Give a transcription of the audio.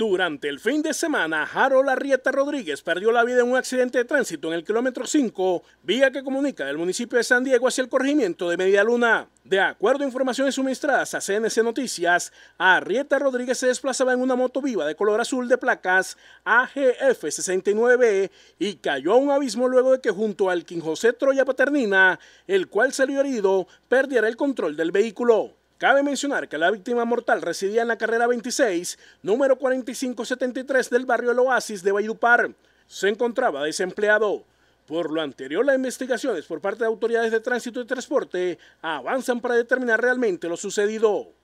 Durante el fin de semana, Harold Arrieta Rodríguez perdió la vida en un accidente de tránsito en el kilómetro 5, vía que comunica del municipio de San Diego hacia el corregimiento de Media Luna. De acuerdo a informaciones suministradas a CNC Noticias, Arrieta Rodríguez se desplazaba en una moto viva de color azul de placas agf 69 y cayó a un abismo luego de que junto al Quin José Troya Paternina, el cual salió herido, perdiera el control del vehículo. Cabe mencionar que la víctima mortal residía en la carrera 26, número 4573 del barrio El Oasis de Bayupar. Se encontraba desempleado. Por lo anterior, las investigaciones por parte de autoridades de tránsito y transporte avanzan para determinar realmente lo sucedido.